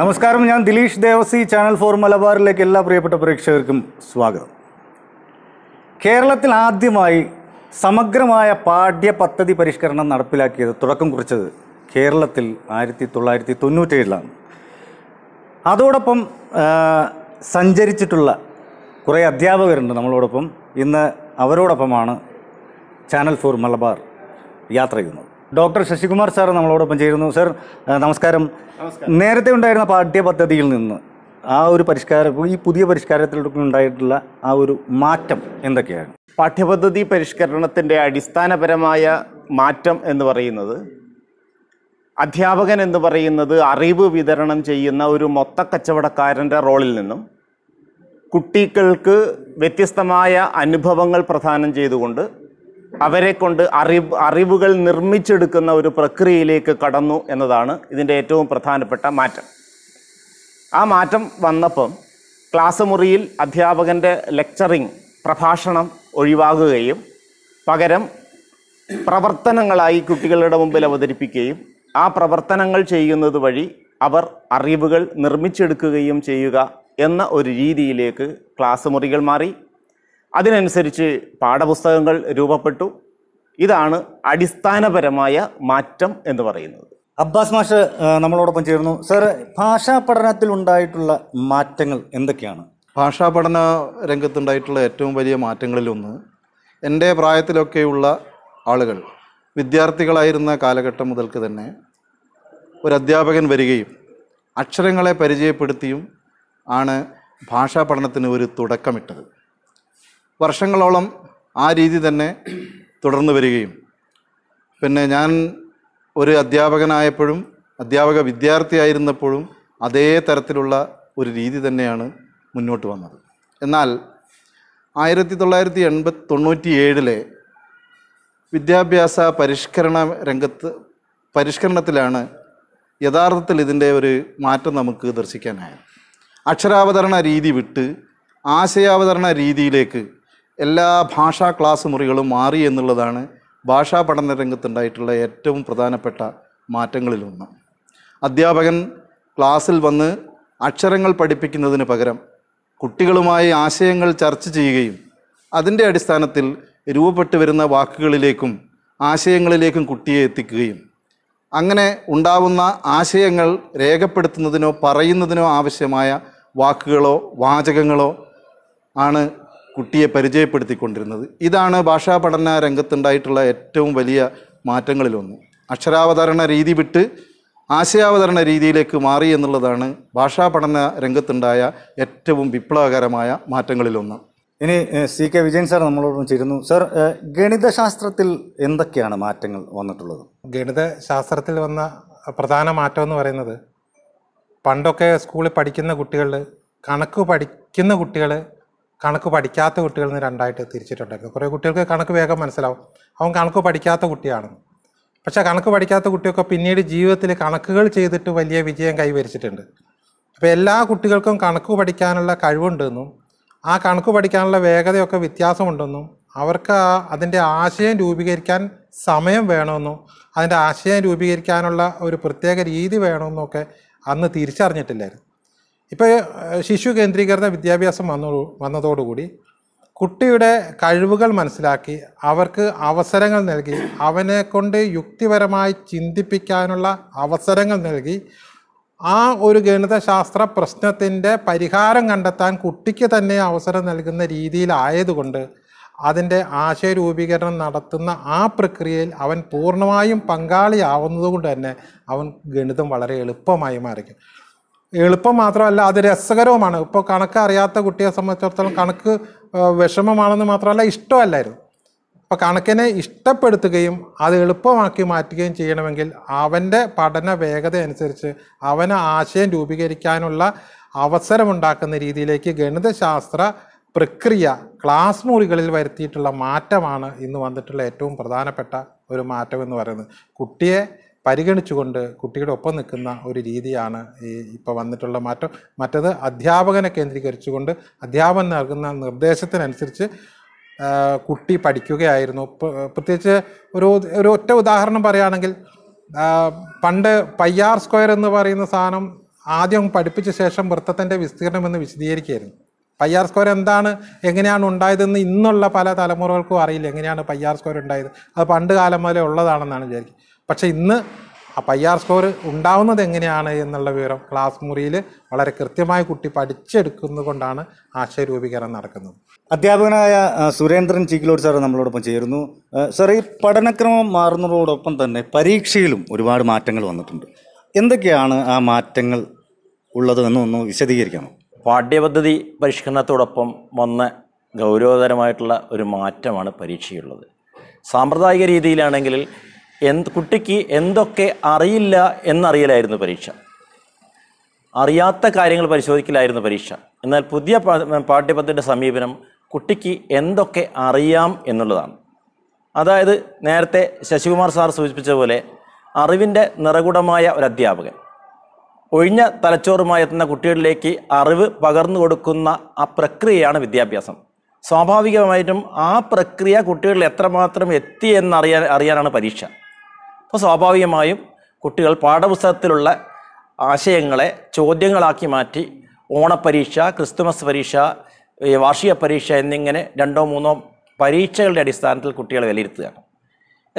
നമസ്കാരം ഞാൻ Dileesh Devasy channel four മലബാറിലേക്ക് എല്ലാ പ്രിയപ്പെട്ട പ്രേക്ഷകർക്കും സ്വാഗതം കേരളത്തിൽ ആദ്യമായി സമഗ്രമായ പാഠ്യ പദ്ധതി പരിഷ്കരണം നടപ്പിലാക്കിയത് തുടക്കം കുറിച്ചത് കേരളത്തിൽ ആയിരത്തി തൊള്ളായിരത്തി തൊണ്ണൂറ്റേഴിലാണ് അതോടൊപ്പം സഞ്ചരിച്ചിട്ടുള്ള കുറേ അധ്യാപകരുണ്ട് നമ്മളോടൊപ്പം ഇന്ന് അവരോടൊപ്പമാണ് ചാനൽ ഫോർ മലബാർ യാത്ര ചെയ്യുന്നത് ഡോക്ടർ ശശികുമാർ സാർ നമ്മളോടൊപ്പം ചേരുന്നു സർ നമസ്കാരം നേരത്തെ ഉണ്ടായിരുന്ന പാഠ്യപദ്ധതിയിൽ നിന്ന് ആ ഒരു പരിഷ്കാരം ഈ പുതിയ പരിഷ്കാരത്തിലൊക്കെ ഉണ്ടായിട്ടുള്ള ആ ഒരു മാറ്റം എന്തൊക്കെയാണ് പാഠ്യപദ്ധതി പരിഷ്കരണത്തിൻ്റെ അടിസ്ഥാനപരമായ മാറ്റം എന്ന് പറയുന്നത് അധ്യാപകൻ എന്ന് പറയുന്നത് അറിവ് വിതരണം ചെയ്യുന്ന ഒരു മൊത്ത കച്ചവടക്കാരൻ്റെ റോളിൽ നിന്നും കുട്ടികൾക്ക് വ്യത്യസ്തമായ അനുഭവങ്ങൾ പ്രധാനം ചെയ്തുകൊണ്ട് അവരെ കൊണ്ട് അറിവ് അറിവുകൾ നിർമ്മിച്ചെടുക്കുന്ന ഒരു പ്രക്രിയയിലേക്ക് കടന്നു എന്നതാണ് ഇതിൻ്റെ ഏറ്റവും പ്രധാനപ്പെട്ട മാറ്റം ആ മാറ്റം വന്നപ്പം ക്ലാസ് മുറിയിൽ അധ്യാപകൻ്റെ ലെക്ചറിങ് പ്രഭാഷണം ഒഴിവാകുകയും പകരം പ്രവർത്തനങ്ങളായി കുട്ടികളുടെ മുമ്പിൽ അവതരിപ്പിക്കുകയും ആ പ്രവർത്തനങ്ങൾ ചെയ്യുന്നത് വഴി അവർ അറിവുകൾ നിർമ്മിച്ചെടുക്കുകയും ചെയ്യുക എന്ന ഒരു രീതിയിലേക്ക് ക്ലാസ് മുറികൾ മാറി അതിനനുസരിച്ച് പാഠപുസ്തകങ്ങൾ രൂപപ്പെട്ടു ഇതാണ് അടിസ്ഥാനപരമായ മാറ്റം എന്ന് പറയുന്നത് അബ്ബാസ് മാഷ് നമ്മളോടൊപ്പം ചേർന്നു സർ ഭാഷാ പഠനത്തിൽ ഉണ്ടായിട്ടുള്ള മാറ്റങ്ങൾ എന്തൊക്കെയാണ് ഭാഷാ പഠന രംഗത്തുണ്ടായിട്ടുള്ള ഏറ്റവും വലിയ മാറ്റങ്ങളിലൊന്ന് എൻ്റെ പ്രായത്തിലൊക്കെയുള്ള ആളുകൾ വിദ്യാർത്ഥികളായിരുന്ന കാലഘട്ടം മുതൽക്ക് തന്നെ ഒരു അധ്യാപകൻ വരികയും അക്ഷരങ്ങളെ പരിചയപ്പെടുത്തിയും ആണ് ഭാഷാ പഠനത്തിന് ഒരു തുടക്കമിട്ടത് വർഷങ്ങളോളം ആ രീതി തന്നെ തുടർന്നു വരികയും പിന്നെ ഞാൻ ഒരു അധ്യാപകനായപ്പോഴും അധ്യാപക വിദ്യാർത്ഥിയായിരുന്നപ്പോഴും അതേ തരത്തിലുള്ള ഒരു രീതി തന്നെയാണ് മുന്നോട്ട് വന്നത് എന്നാൽ ആയിരത്തി തൊള്ളായിരത്തി എൺപത്തി തൊണ്ണൂറ്റി ഏഴിലെ വിദ്യാഭ്യാസ പരിഷ്കരണ രംഗത്ത് പരിഷ്കരണത്തിലാണ് യഥാർത്ഥത്തിൽ ഇതിൻ്റെ ഒരു മാറ്റം നമുക്ക് ദർശിക്കാനായത് അക്ഷരാവതരണ രീതി വിട്ട് ആശയാവതരണ രീതിയിലേക്ക് എല്ലാ ഭാഷാ ക്ലാസ് മുറികളും മാറി എന്നുള്ളതാണ് ഭാഷാ പഠന രംഗത്തുണ്ടായിട്ടുള്ള ഏറ്റവും പ്രധാനപ്പെട്ട മാറ്റങ്ങളിലൊന്ന് അധ്യാപകൻ ക്ലാസ്സിൽ വന്ന് അക്ഷരങ്ങൾ പഠിപ്പിക്കുന്നതിന് പകരം കുട്ടികളുമായി ആശയങ്ങൾ ചർച്ച ചെയ്യുകയും അതിൻ്റെ അടിസ്ഥാനത്തിൽ രൂപപ്പെട്ടു വരുന്ന വാക്കുകളിലേക്കും ആശയങ്ങളിലേക്കും കുട്ടിയെ എത്തിക്കുകയും അങ്ങനെ ഉണ്ടാവുന്ന ആശയങ്ങൾ രേഖപ്പെടുത്തുന്നതിനോ പറയുന്നതിനോ ആവശ്യമായ വാക്കുകളോ വാചകങ്ങളോ ആണ് കുട്ടിയെ പരിചയപ്പെടുത്തിക്കൊണ്ടിരുന്നത് ഇതാണ് ഭാഷാ പഠന രംഗത്തുണ്ടായിട്ടുള്ള ഏറ്റവും വലിയ മാറ്റങ്ങളിലൊന്ന് അക്ഷരാവതരണ രീതി വിട്ട് ആശയാവതരണ രീതിയിലേക്ക് മാറി എന്നുള്ളതാണ് ഭാഷാ പഠന രംഗത്തുണ്ടായ ഏറ്റവും വിപ്ലവകരമായ മാറ്റങ്ങളിലൊന്ന് ഇനി സി കെ വിജയൻ സാർ നമ്മളോടൊപ്പം ചേരുന്നു സർ ഗണിതശാസ്ത്രത്തിൽ എന്തൊക്കെയാണ് മാറ്റങ്ങൾ വന്നിട്ടുള്ളത് ഗണിതശാസ്ത്രത്തിൽ വന്ന പ്രധാന മാറ്റം എന്ന് പറയുന്നത് പണ്ടൊക്കെ സ്കൂളിൽ പഠിക്കുന്ന കുട്ടികൾ കണക്ക് പഠിക്കുന്ന കുട്ടികൾ കണക്ക് പഠിക്കാത്ത കുട്ടികളിൽ നിന്ന് രണ്ടായിട്ട് തിരിച്ചിട്ടുണ്ടായിരുന്നു കുറേ കുട്ടികൾക്ക് കണക്ക് വേഗം മനസ്സിലാവും അവൻ കണക്ക് പഠിക്കാത്ത കുട്ടിയാണ് പക്ഷേ കണക്ക് പഠിക്കാത്ത കുട്ടിയൊക്കെ പിന്നീട് ജീവിതത്തിൽ കണക്കുകൾ ചെയ്തിട്ട് വലിയ വിജയം കൈവരിച്ചിട്ടുണ്ട് അപ്പോൾ എല്ലാ കുട്ടികൾക്കും കണക്ക് പഠിക്കാനുള്ള കഴിവുണ്ടെന്നും ആ കണക്ക് പഠിക്കാനുള്ള വേഗതയൊക്കെ വ്യത്യാസമുണ്ടെന്നും അവർക്ക് അതിൻ്റെ ആശയം രൂപീകരിക്കാൻ സമയം വേണമെന്നും അതിൻ്റെ ആശയം രൂപീകരിക്കാനുള്ള ഒരു പ്രത്യേക രീതി വേണമെന്നൊക്കെ അന്ന് തിരിച്ചറിഞ്ഞിട്ടില്ലായിരുന്നു ഇപ്പോൾ ശിശു കേന്ദ്രീകൃത വിദ്യാഭ്യാസം വന്നു വന്നതോടുകൂടി കുട്ടിയുടെ കഴിവുകൾ മനസ്സിലാക്കി അവർക്ക് അവസരങ്ങൾ നൽകി അവനെ കൊണ്ട് യുക്തിപരമായി ചിന്തിപ്പിക്കാനുള്ള അവസരങ്ങൾ നൽകി ആ ഒരു ഗണിതശാസ്ത്ര പ്രശ്നത്തിൻ്റെ പരിഹാരം കണ്ടെത്താൻ കുട്ടിക്ക് തന്നെ അവസരം നൽകുന്ന രീതിയിലായതുകൊണ്ട് അതിൻ്റെ ആശയരൂപീകരണം നടത്തുന്ന ആ പ്രക്രിയയിൽ അവൻ പൂർണ്ണമായും പങ്കാളിയാവുന്നതുകൊണ്ട് തന്നെ അവൻ ഗണിതം വളരെ എളുപ്പമായി മാറിക്കും എളുപ്പം മാത്രമല്ല അത് രസകരവുമാണ് ഇപ്പോൾ കണക്ക് അറിയാത്ത കുട്ടിയെ സംബന്ധിച്ചിടത്തോളം കണക്ക് വിഷമമാണെന്ന് മാത്രമല്ല ഇഷ്ടമല്ലായിരുന്നു അപ്പോൾ കണക്കിനെ ഇഷ്ടപ്പെടുത്തുകയും അത് എളുപ്പമാക്കി മാറ്റുകയും ചെയ്യണമെങ്കിൽ അവൻ്റെ പഠന വേഗത അനുസരിച്ച് അവന് ആശയം രൂപീകരിക്കാനുള്ള അവസരമുണ്ടാക്കുന്ന രീതിയിലേക്ക് ഗണിതശാസ്ത്ര പ്രക്രിയ ക്ലാസ് മുറികളിൽ വരുത്തിയിട്ടുള്ള മാറ്റമാണ് ഇന്ന് വന്നിട്ടുള്ള ഏറ്റവും പ്രധാനപ്പെട്ട ഒരു മാറ്റം എന്ന് പറയുന്നത് കുട്ടിയെ പരിഗണിച്ചുകൊണ്ട് കുട്ടിയുടെ ഒപ്പം നിൽക്കുന്ന ഒരു രീതിയാണ് ഈ ഇപ്പോൾ വന്നിട്ടുള്ള മാറ്റം മറ്റത് അധ്യാപകനെ കേന്ദ്രീകരിച്ചുകൊണ്ട് അധ്യാപകൻ നൽകുന്ന നിർദ്ദേശത്തിനനുസരിച്ച് കുട്ടി പഠിക്കുകയായിരുന്നു പ്രത്യേകിച്ച് ഒരു ഒരു ഒറ്റ ഉദാഹരണം പറയുകയാണെങ്കിൽ പണ്ട് പയ്യാർ സ്ക്വയർ എന്ന് പറയുന്ന സാധനം ആദ്യം പഠിപ്പിച്ച ശേഷം വൃത്തത്തിൻ്റെ വിസ്തീർണം എന്ന് വിശദീകരിക്കുകയായിരുന്നു പയ്യാർ സ്ക്വയർ എന്താണ് എങ്ങനെയാണ് ഉണ്ടായതെന്ന് ഇന്നുള്ള പല തലമുറകൾക്കും അറിയില്ല എങ്ങനെയാണ് പയ്യാർ സ്ക്വയർ ഉണ്ടായത് അത് പണ്ട് കാലം മുതലേ ഉള്ളതാണെന്നാണ് വിചാരിക്കുന്നത് പക്ഷേ ഇന്ന് ആ പൈ ആർ സ്കോർ ഉണ്ടാവുന്നത് എങ്ങനെയാണ് എന്നുള്ള വിവരം ക്ലാസ് മുറിയിൽ വളരെ കൃത്യമായി കുട്ടി പഠിച്ചെടുക്കുന്നത് കൊണ്ടാണ് ആശയ രൂപീകരണം നടക്കുന്നത് അധ്യാപകനായ സുരേന്ദ്രൻ ചീക്കിലോട് സാർ നമ്മളോടൊപ്പം ചേരുന്നു സാർ ഈ പഠനക്രമം മാറുന്നതോടൊപ്പം തന്നെ പരീക്ഷയിലും ഒരുപാട് മാറ്റങ്ങൾ വന്നിട്ടുണ്ട് എന്തൊക്കെയാണ് ആ മാറ്റങ്ങൾ ഉള്ളത് എന്നൊന്ന് വിശദീകരിക്കണം പാഠ്യപദ്ധതി പരിഷ്കരണത്തോടൊപ്പം വന്ന ഗൗരവതരമായിട്ടുള്ള ഒരു മാറ്റമാണ് പരീക്ഷയുള്ളത് സാമ്പ്രദായിക രീതിയിലാണെങ്കിൽ എന്ത് കുട്ടിക്ക് എന്തൊക്കെ അറിയില്ല എന്നറിയലായിരുന്നു പരീക്ഷ അറിയാത്ത കാര്യങ്ങൾ പരിശോധിക്കലായിരുന്നു പരീക്ഷ എന്നാൽ പുതിയ പാഠ്യപദ്ധതിയുടെ സമീപനം കുട്ടിക്ക് എന്തൊക്കെ അറിയാം എന്നുള്ളതാണ് അതായത് നേരത്തെ ശശികുമാർ സാർ സൂചിപ്പിച്ച പോലെ അറിവിൻ്റെ നിറകുടമായ ഒരു അധ്യാപകൻ ഒഴിഞ്ഞ തലച്ചോറുമായി എത്തുന്ന കുട്ടികളിലേക്ക് അറിവ് പകർന്നു കൊടുക്കുന്ന ആ പ്രക്രിയയാണ് വിദ്യാഭ്യാസം സ്വാഭാവികമായിട്ടും ആ പ്രക്രിയ കുട്ടികളിൽ എത്രമാത്രം എത്തി എന്നറിയാൻ അറിയാനാണ് പരീക്ഷ അപ്പോൾ സ്വാഭാവികമായും കുട്ടികൾ പാഠപുസ്തകത്തിലുള്ള ആശയങ്ങളെ ചോദ്യങ്ങളാക്കി മാറ്റി ഓണപ്പരീക്ഷ ക്രിസ്തുമസ് പരീക്ഷ വാർഷിക പരീക്ഷ എന്നിങ്ങനെ രണ്ടോ മൂന്നോ പരീക്ഷകളുടെ അടിസ്ഥാനത്തിൽ കുട്ടികളെ വിലയിരുത്തുകയാണ്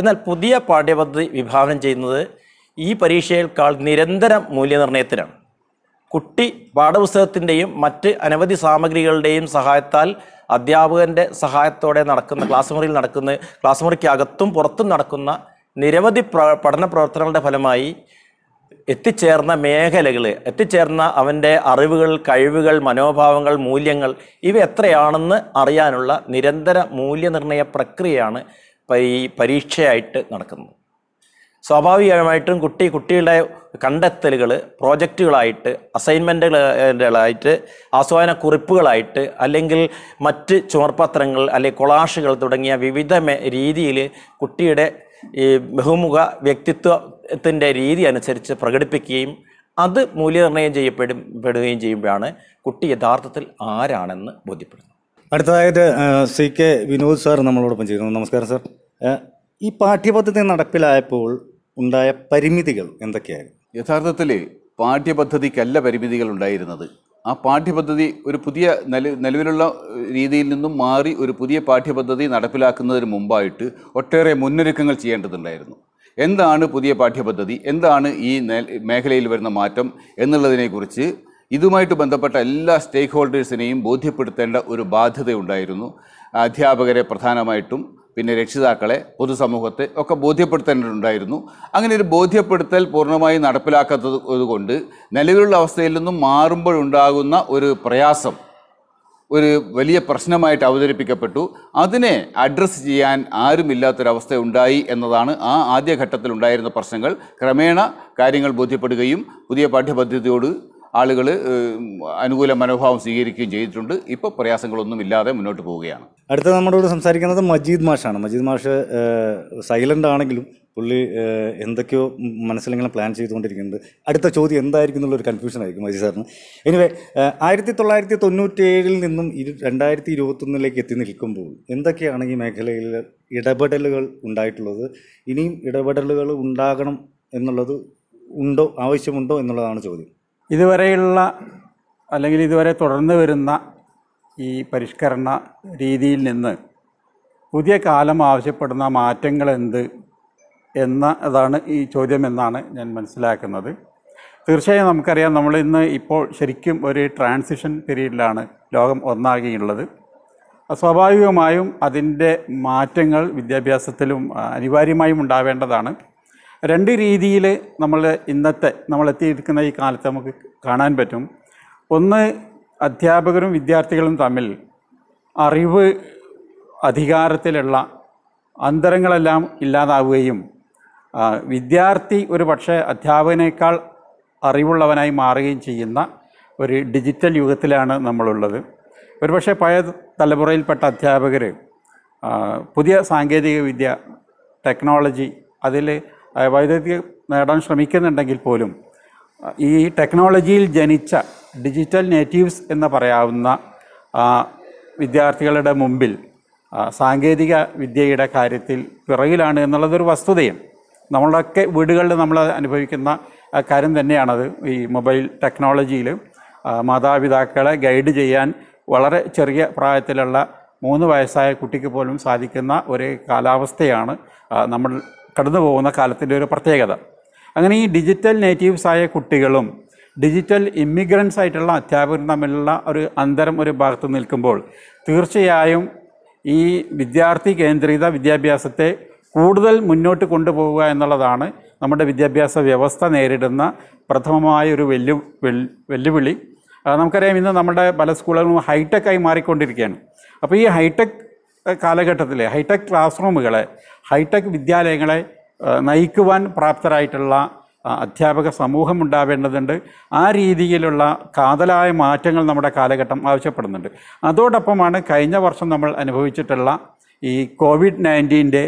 എന്നാൽ പുതിയ പാഠ്യപദ്ധതി വിഭാവനം ചെയ്യുന്നത് ഈ പരീക്ഷയേക്കാൾ നിരന്തരം മൂല്യനിർണ്ണയത്തിനാണ് കുട്ടി പാഠപുസ്തകത്തിൻ്റെയും മറ്റ് അനവധി സാമഗ്രികളുടെയും സഹായത്താൽ അധ്യാപകൻ്റെ സഹായത്തോടെ നടക്കുന്ന ക്ലാസ് മുറിയിൽ നടക്കുന്ന ക്ലാസ് മുറിക്കകത്തും പുറത്തും നടക്കുന്ന നിരവധി പഠന പ്രവർത്തനങ്ങളുടെ ഫലമായി എത്തിച്ചേർന്ന മേഖലകൾ എത്തിച്ചേർന്ന അവൻ്റെ അറിവുകൾ കഴിവുകൾ മനോഭാവങ്ങൾ മൂല്യങ്ങൾ ഇവ എത്രയാണെന്ന് അറിയാനുള്ള നിരന്തര മൂല്യനിർണയ പ്രക്രിയയാണ് പരീ പരീക്ഷയായിട്ട് നടക്കുന്നത് സ്വാഭാവികമായിട്ടും കുട്ടി കുട്ടികളുടെ കണ്ടെത്തലുകൾ പ്രോജക്റ്റുകളായിട്ട് അസൈൻമെൻറ്റുകളായിട്ട് ആസ്വാദന കുറിപ്പുകളായിട്ട് അല്ലെങ്കിൽ മറ്റ് ചുമർപത്രങ്ങൾ അല്ലെങ്കിൽ കൊളാഷുകൾ തുടങ്ങിയ വിവിധ രീതിയിൽ കുട്ടിയുടെ ഈ ബഹുമുഖ വ്യക്തിത്വത്തിൻ്റെ രീതി അനുസരിച്ച് പ്രകടിപ്പിക്കുകയും അത് മൂല്യനിർണ്ണയം ചെയ്യപ്പെടും പെടുകയും ചെയ്യുമ്പോഴാണ് കുട്ടി യഥാർത്ഥത്തിൽ ആരാണെന്ന് ബോധ്യപ്പെടുന്നത് അടുത്തതായിട്ട് സി കെ വിനോദ് സാർ നമ്മളോടൊപ്പം ചെയ്യുന്നു നമസ്കാരം സാർ ഈ പാഠ്യപദ്ധതി നടപ്പിലായപ്പോൾ ഉണ്ടായ പരിമിതികൾ എന്തൊക്കെയായിരുന്നു യഥാർത്ഥത്തിൽ പാഠ്യപദ്ധതിക്കല്ല പരിമിതികൾ ഉണ്ടായിരുന്നത് ആ പാഠ്യപദ്ധതി ഒരു പുതിയ നില നിലവിലുള്ള രീതിയിൽ നിന്നും മാറി ഒരു പുതിയ പാഠ്യപദ്ധതി നടപ്പിലാക്കുന്നതിന് മുമ്പായിട്ട് ഒട്ടേറെ മുന്നൊരുക്കങ്ങൾ ചെയ്യേണ്ടതുണ്ടായിരുന്നു എന്താണ് പുതിയ പാഠ്യപദ്ധതി എന്താണ് ഈ മേഖലയിൽ വരുന്ന മാറ്റം എന്നുള്ളതിനെക്കുറിച്ച് ഇതുമായിട്ട് ബന്ധപ്പെട്ട എല്ലാ സ്റ്റേക്ക് ഹോൾഡേഴ്സിനെയും ബോധ്യപ്പെടുത്തേണ്ട ഒരു ബാധ്യതയുണ്ടായിരുന്നു അധ്യാപകരെ പ്രധാനമായിട്ടും പിന്നെ രക്ഷിതാക്കളെ പൊതുസമൂഹത്തെ ഒക്കെ ബോധ്യപ്പെടുത്തേണ്ടതുണ്ടായിരുന്നു അങ്ങനെ ഒരു ബോധ്യപ്പെടുത്തൽ പൂർണ്ണമായി നടപ്പിലാക്കാത്തത് കൊണ്ട് നിലവിലുള്ള അവസ്ഥയിൽ നിന്നും മാറുമ്പോഴുണ്ടാകുന്ന ഒരു പ്രയാസം ഒരു വലിയ പ്രശ്നമായിട്ട് അവതരിപ്പിക്കപ്പെട്ടു അതിനെ അഡ്രസ്സ് ചെയ്യാൻ ആരുമില്ലാത്തൊരവസ്ഥ ഉണ്ടായി എന്നതാണ് ആ ആദ്യഘട്ടത്തിൽ ഉണ്ടായിരുന്ന പ്രശ്നങ്ങൾ ക്രമേണ കാര്യങ്ങൾ ബോധ്യപ്പെടുകയും പുതിയ പാഠ്യപദ്ധതിയോട് ആളുകൾ അനുകൂല മനോഭാവം സ്വീകരിക്കുകയും ചെയ്തിട്ടുണ്ട് ഇപ്പോൾ പ്രയാസങ്ങളൊന്നുമില്ലാതെ മുന്നോട്ട് പോവുകയാണ് അടുത്ത നമ്മളോട് സംസാരിക്കുന്നത് മജീദ് മാഷാണ് മജീദ് മാഷ് സൈലൻ്റ് ആണെങ്കിലും പുള്ളി എന്തൊക്കെയോ മനസ്സിലിങ്ങനെ പ്ലാൻ ചെയ്തുകൊണ്ടിരിക്കുന്നുണ്ട് അടുത്ത ചോദ്യം എന്തായിരിക്കും എന്നുള്ളൊരു കൺഫ്യൂഷൻ ആയിരിക്കും മജീദ് സാറിന് എനിവേ ആയിരത്തി തൊള്ളായിരത്തി തൊണ്ണൂറ്റേഴിൽ നിന്നും ഇരു രണ്ടായിരത്തി ഇരുപത്തൊന്നിലേക്ക് എത്തി നിൽക്കുമ്പോൾ എന്തൊക്കെയാണ് ഈ മേഖലയിൽ ഇടപെടലുകൾ ഉണ്ടായിട്ടുള്ളത് ഇനിയും ഇടപെടലുകൾ ഉണ്ടാകണം എന്നുള്ളത് ഉണ്ടോ ആവശ്യമുണ്ടോ എന്നുള്ളതാണ് ചോദ്യം ഇതുവരെയുള്ള അല്ലെങ്കിൽ ഇതുവരെ തുടർന്ന് വരുന്ന ഈ പരിഷ്കരണ രീതിയിൽ നിന്ന് പുതിയ കാലം ആവശ്യപ്പെടുന്ന മാറ്റങ്ങൾ എന്ത് എന്ന അതാണ് ഈ ചോദ്യമെന്നാണ് ഞാൻ മനസ്സിലാക്കുന്നത് തീർച്ചയായും നമുക്കറിയാം നമ്മൾ ഇന്ന് ഇപ്പോൾ ശരിക്കും ഒരു ട്രാൻസിഷൻ പീരീഡിലാണ് ലോകം ഒന്നാകിയുള്ളത് സ്വാഭാവികമായും അതിൻ്റെ മാറ്റങ്ങൾ വിദ്യാഭ്യാസത്തിലും അനിവാര്യമായും ഉണ്ടാവേണ്ടതാണ് രണ്ട് രീതിയിൽ നമ്മൾ ഇന്നത്തെ നമ്മൾ എത്തിയിരിക്കുന്ന ഈ കാലത്ത് നമുക്ക് കാണാൻ പറ്റും ഒന്ന് അധ്യാപകരും വിദ്യാർത്ഥികളും തമ്മിൽ അറിവ് അധികാരത്തിലുള്ള അന്തരങ്ങളെല്ലാം ഇല്ലാതാവുകയും വിദ്യാർത്ഥി ഒരു പക്ഷേ അധ്യാപകനേക്കാൾ അറിവുള്ളവനായി മാറുകയും ചെയ്യുന്ന ഒരു ഡിജിറ്റൽ യുഗത്തിലാണ് നമ്മളുള്ളത് ഒരുപക്ഷെ പഴയ തലമുറയിൽപ്പെട്ട അധ്യാപകർ പുതിയ സാങ്കേതിക വിദ്യ ടെക്നോളജി അതിൽ വൈദ്യുതി നേടാൻ ശ്രമിക്കുന്നുണ്ടെങ്കിൽ പോലും ഈ ടെക്നോളജിയിൽ ജനിച്ച ഡിജിറ്റൽ നേറ്റീവ്സ് എന്ന് പറയാവുന്ന വിദ്യാർത്ഥികളുടെ മുമ്പിൽ സാങ്കേതിക വിദ്യയുടെ കാര്യത്തിൽ പിറകിലാണ് എന്നുള്ളതൊരു വസ്തുതയും നമ്മളൊക്കെ വീടുകളിൽ നമ്മൾ അനുഭവിക്കുന്ന കാര്യം തന്നെയാണത് ഈ മൊബൈൽ ടെക്നോളജിയിൽ മാതാപിതാക്കളെ ഗൈഡ് ചെയ്യാൻ വളരെ ചെറിയ പ്രായത്തിലുള്ള മൂന്ന് വയസ്സായ കുട്ടിക്ക് പോലും സാധിക്കുന്ന ഒരു കാലാവസ്ഥയാണ് നമ്മൾ കടന്നു പോകുന്ന കാലത്തിൻ്റെ ഒരു പ്രത്യേകത അങ്ങനെ ഈ ഡിജിറ്റൽ നേറ്റീവ്സായ കുട്ടികളും ഡിജിറ്റൽ ഇമ്മിഗ്രൻസ് ആയിട്ടുള്ള അധ്യാപകരും തമ്മിലുള്ള ഒരു അന്തരം ഒരു ഭാഗത്ത് നിൽക്കുമ്പോൾ തീർച്ചയായും ഈ വിദ്യാർത്ഥി കേന്ദ്രീത വിദ്യാഭ്യാസത്തെ കൂടുതൽ മുന്നോട്ട് കൊണ്ടുപോവുക എന്നുള്ളതാണ് നമ്മുടെ വിദ്യാഭ്യാസ വ്യവസ്ഥ നേരിടുന്ന പ്രഥമമായ ഒരു വെല്ലു വെല്ലുവിളി നമുക്കറിയാം ഇന്ന് നമ്മുടെ പല സ്കൂളുകളും ഹൈടെക് ആയി മാറിക്കൊണ്ടിരിക്കുകയാണ് അപ്പോൾ ഈ ഹൈടെക് കാലഘട്ടത്തിൽ ഹൈടെക് ക്ലാസ് റൂമുകളെ ഹൈടെക് വിദ്യാലയങ്ങളെ നയിക്കുവാൻ പ്രാപ്തരായിട്ടുള്ള അധ്യാപക സമൂഹം ഉണ്ടാവേണ്ടതുണ്ട് ആ രീതിയിലുള്ള കാതലായ മാറ്റങ്ങൾ നമ്മുടെ കാലഘട്ടം ആവശ്യപ്പെടുന്നുണ്ട് അതോടൊപ്പമാണ് കഴിഞ്ഞ വർഷം നമ്മൾ അനുഭവിച്ചിട്ടുള്ള ഈ കോവിഡ് നയൻറ്റീൻ്റെ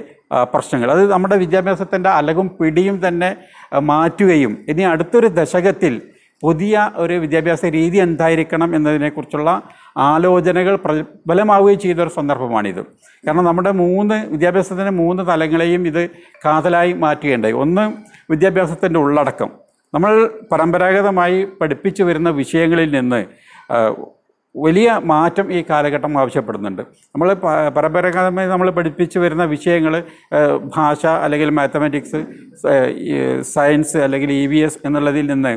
പ്രശ്നങ്ങൾ അത് നമ്മുടെ വിദ്യാഭ്യാസത്തിൻ്റെ അലകും പിടിയും തന്നെ മാറ്റുകയും ഇനി അടുത്തൊരു ദശകത്തിൽ പുതിയ ഒരു വിദ്യാഭ്യാസ രീതി എന്തായിരിക്കണം എന്നതിനെക്കുറിച്ചുള്ള ആലോചനകൾ പ്രബലമാവുകയും ചെയ്ത ഒരു സന്ദർഭമാണിത് കാരണം നമ്മുടെ മൂന്ന് വിദ്യാഭ്യാസത്തിൻ്റെ മൂന്ന് തലങ്ങളെയും ഇത് കാതലായി മാറ്റുകയുണ്ടായി ഒന്ന് വിദ്യാഭ്യാസത്തിൻ്റെ ഉള്ളടക്കം നമ്മൾ പരമ്പരാഗതമായി പഠിപ്പിച്ചു വരുന്ന വിഷയങ്ങളിൽ നിന്ന് വലിയ മാറ്റം ഈ കാലഘട്ടം ആവശ്യപ്പെടുന്നുണ്ട് നമ്മൾ പരമ്പരാഗതമായി നമ്മൾ പഠിപ്പിച്ചു വരുന്ന വിഷയങ്ങൾ ഭാഷ അല്ലെങ്കിൽ മാത്തമാറ്റിക്സ് സയൻസ് അല്ലെങ്കിൽ ഇ വി എസ് എന്നുള്ളതിൽ നിന്ന്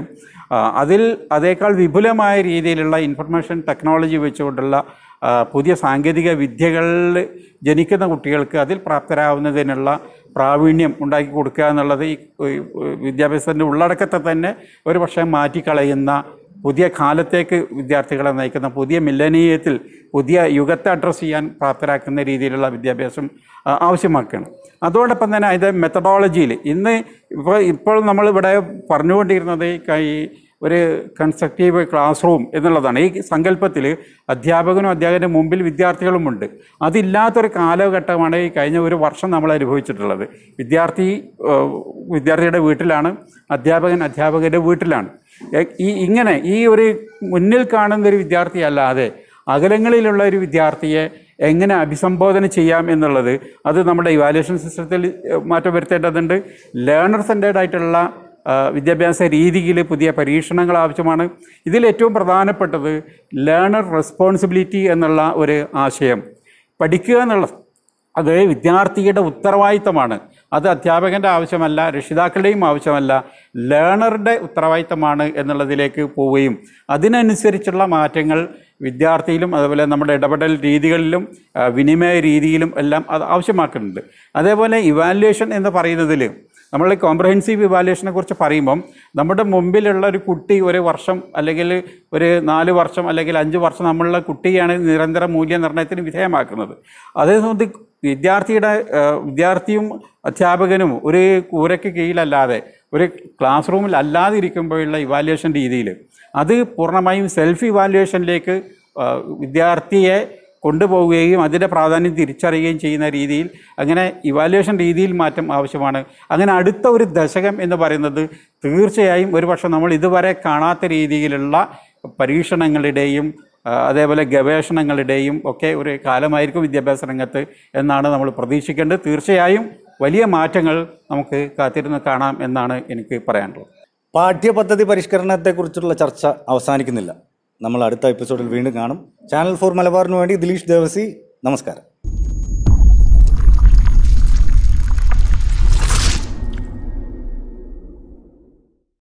അതിൽ അതേക്കാൾ വിപുലമായ രീതിയിലുള്ള ഇൻഫർമേഷൻ ടെക്നോളജി വെച്ചുകൊണ്ടുള്ള പുതിയ സാങ്കേതിക വിദ്യകളിൽ ജനിക്കുന്ന കുട്ടികൾക്ക് അതിൽ പ്രാപ്തരാകുന്നതിനുള്ള പ്രാവീണ്യം ഉണ്ടാക്കി കൊടുക്കുക എന്നുള്ളത് ഈ വിദ്യാഭ്യാസത്തിൻ്റെ ഉള്ളടക്കത്തെ തന്നെ ഒരു പക്ഷേ മാറ്റിക്കളയുന്ന പുതിയ കാലത്തേക്ക് വിദ്യാർത്ഥികളെ നയിക്കുന്ന പുതിയ മില്ലനീയത്തിൽ പുതിയ യുഗത്തെ അഡ്രസ്സ് ചെയ്യാൻ പ്രാപ്തരാക്കുന്ന രീതിയിലുള്ള വിദ്യാഭ്യാസം ആവശ്യമാക്കുകയാണ് അതോടൊപ്പം തന്നെ അതിൻ്റെ മെത്തഡോളജിയിൽ ഇന്ന് ഇപ്പോൾ ഇപ്പോൾ നമ്മളിവിടെ പറഞ്ഞുകൊണ്ടിരുന്നത് ഈ ഒരു കൺസ്ട്രക്റ്റീവ് ക്ലാസ് റൂം എന്നുള്ളതാണ് ഈ സങ്കല്പത്തിൽ അധ്യാപകനും അധ്യാപകൻ്റെ മുമ്പിൽ വിദ്യാർത്ഥികളുമുണ്ട് അതില്ലാത്തൊരു കാലഘട്ടമാണ് ഈ കഴിഞ്ഞ ഒരു വർഷം നമ്മൾ അനുഭവിച്ചിട്ടുള്ളത് വിദ്യാർത്ഥി വിദ്യാർത്ഥിയുടെ വീട്ടിലാണ് അധ്യാപകൻ അധ്യാപകൻ്റെ വീട്ടിലാണ് ഈ ഇങ്ങനെ ഈ ഒരു മുന്നിൽ കാണുന്ന ഒരു വിദ്യാർത്ഥി അല്ലാതെ അകലങ്ങളിലുള്ള ഒരു വിദ്യാർത്ഥിയെ എങ്ങനെ അഭിസംബോധന ചെയ്യാം എന്നുള്ളത് അത് നമ്മുടെ ഇവാലുവേഷൻ സിസ്റ്റത്തിൽ മാറ്റം വരുത്തേണ്ടതുണ്ട് ലേണർ സെൻറ്റേഡായിട്ടുള്ള ആയിട്ടുള്ള വിദ്യാഭ്യാസ രീതിയിൽ പുതിയ പരീക്ഷണങ്ങൾ ആവശ്യമാണ് ഇതിലേറ്റവും പ്രധാനപ്പെട്ടത് ലേണർ റെസ്പോൺസിബിലിറ്റി എന്നുള്ള ഒരു ആശയം പഠിക്കുക എന്നുള്ള അത് വിദ്യാർത്ഥിയുടെ ഉത്തരവാദിത്തമാണ് അത് അധ്യാപകൻ്റെ ആവശ്യമല്ല രക്ഷിതാക്കളുടെയും ആവശ്യമല്ല ലേണറുടെ ഉത്തരവാദിത്തമാണ് എന്നുള്ളതിലേക്ക് പോവുകയും അതിനനുസരിച്ചുള്ള മാറ്റങ്ങൾ വിദ്യാർത്ഥിയിലും അതുപോലെ നമ്മുടെ ഇടപെടൽ രീതികളിലും വിനിമയ രീതിയിലും എല്ലാം അത് ആവശ്യമാക്കുന്നുണ്ട് അതേപോലെ ഇവാലുവേഷൻ എന്ന് പറയുന്നതിൽ നമ്മൾ കോംപ്രഹെൻസീവ് ഇവാലുവേഷനെ കുറിച്ച് പറയുമ്പം നമ്മുടെ മുമ്പിലുള്ള ഒരു കുട്ടി ഒരു വർഷം അല്ലെങ്കിൽ ഒരു നാല് വർഷം അല്ലെങ്കിൽ അഞ്ച് വർഷം നമ്മളുടെ കുട്ടിയാണ് നിരന്തര മൂല്യനിർണ്ണയത്തിന് വിധേയമാക്കുന്നത് അതേ സംബന്ധി വിദ്യാർത്ഥിയുടെ വിദ്യാർത്ഥിയും അധ്യാപകനും ഒരു കൂരയ്ക്ക് കീഴിലല്ലാതെ ഒരു ക്ലാസ് റൂമിൽ അല്ലാതെ ഇരിക്കുമ്പോഴുള്ള ഇവാലുവേഷൻ രീതിയിൽ അത് പൂർണ്ണമായും സെൽഫ് ഇവാലുവേഷനിലേക്ക് വിദ്യാർത്ഥിയെ കൊണ്ടുപോവുകയും അതിൻ്റെ പ്രാധാന്യം തിരിച്ചറിയുകയും ചെയ്യുന്ന രീതിയിൽ അങ്ങനെ ഇവാലുവേഷൻ രീതിയിൽ മാറ്റം ആവശ്യമാണ് അങ്ങനെ അടുത്ത ഒരു ദശകം എന്ന് പറയുന്നത് തീർച്ചയായും പക്ഷേ നമ്മൾ ഇതുവരെ കാണാത്ത രീതിയിലുള്ള പരീക്ഷണങ്ങളുടെയും അതേപോലെ ഗവേഷണങ്ങളുടെയും ഒക്കെ ഒരു കാലമായിരിക്കും വിദ്യാഭ്യാസ രംഗത്ത് എന്നാണ് നമ്മൾ പ്രതീക്ഷിക്കേണ്ടത് തീർച്ചയായും വലിയ മാറ്റങ്ങൾ നമുക്ക് കാത്തിരുന്ന് കാണാം എന്നാണ് എനിക്ക് പറയാനുള്ളത് പാഠ്യപദ്ധതി പരിഷ്കരണത്തെക്കുറിച്ചുള്ള ചർച്ച അവസാനിക്കുന്നില്ല നമ്മൾ അടുത്ത എപ്പിസോഡിൽ വീണ്ടും കാണും ചാനൽ ഫോർ മലബാറിന് വേണ്ടി ദിലീഷ് ദേവസി നമസ്കാരം